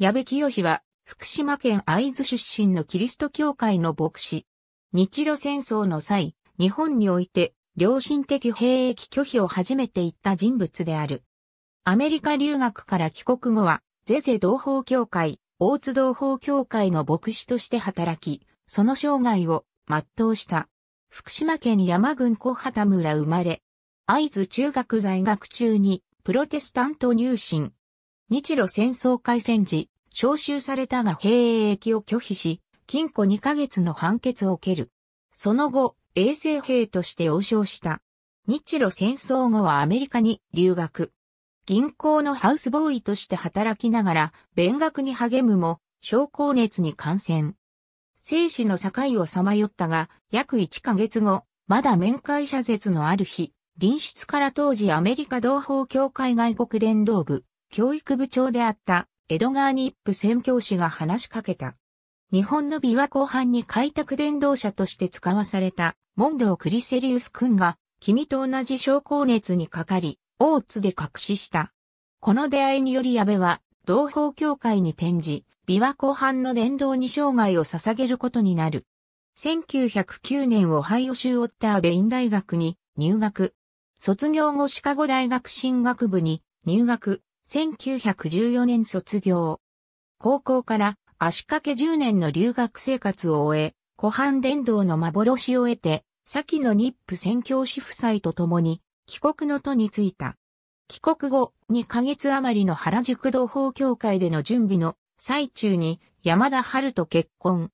矢部清は、福島県会津出身のキリスト教会の牧師。日露戦争の際、日本において、良心的兵役拒否を初めて言った人物である。アメリカ留学から帰国後は、ゼゼ同胞協会、大津同胞協会の牧師として働き、その生涯を全うした。福島県山郡小畑村生まれ、会津中学在学中にプロテスタント入信。日露戦争開戦時、招集されたが兵役を拒否し、禁錮2ヶ月の判決を受ける。その後、衛生兵として応召した。日露戦争後はアメリカに留学。銀行のハウスボーイとして働きながら、勉学に励むも、症候熱に感染。生死の境をさまよったが、約1ヶ月後、まだ面会謝絶のある日、臨室から当時アメリカ同胞協会外国連動部、教育部長であったエドガー・ニップ宣教師が話しかけた。日本の琵琶湖畔に開拓伝道者として使わされた、モンロー・クリセリウス君が、君と同じ症候熱にかかり、大津で隠しした。この出会いにより安倍は、同胞協会に転じ、琵琶湖畔の伝道に生涯を捧げることになる。1909年オハイオ州オッターベイン大学に入学。卒業後シカゴ大学進学部に入学。1914年卒業。高校から足掛け10年の留学生活を終え、湖畔伝道の幻を得て、先の日府宣教師夫妻と共に、帰国の途に着いた。帰国後、2ヶ月余りの原宿同胞協会での準備の最中に山田春と結婚。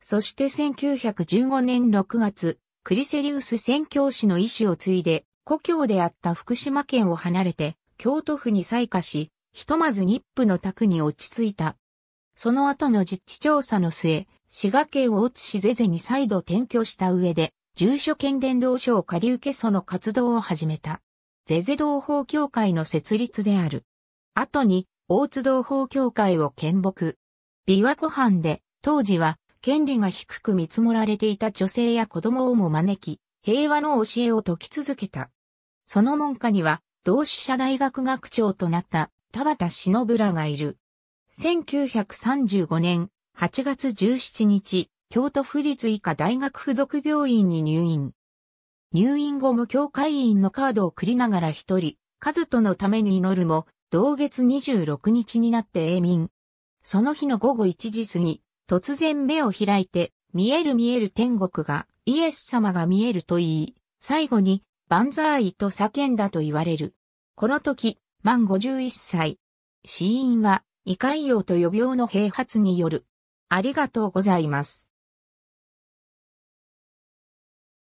そして1915年6月、クリセリウス宣教師の意志を継いで、故郷であった福島県を離れて、京都府に採火し、ひとまず日府の宅に落ち着いた。その後の実地調査の末、滋賀県大津市ゼゼに再度転居した上で、住所兼伝道所を借り受けその活動を始めた。ゼゼ同胞協会の設立である。後に、大津同胞協会を見木。琵琶湖畔で、当時は、権利が低く見積もられていた女性や子供をも招き、平和の教えを説き続けた。その門下には、同志社大学学長となった田畑忍らがいる。1935年8月17日、京都府立医科大学附属病院に入院。入院後も教会員のカードを繰りながら一人、カズトのために祈るも、同月26日になって永眠。その日の午後1時過ぎ、突然目を開いて、見える見える天国が、イエス様が見えると言い、最後に、万歳と叫んだと言われる。この時、満51歳。死因は、胃潰瘍と予病の併発による。ありがとうございます。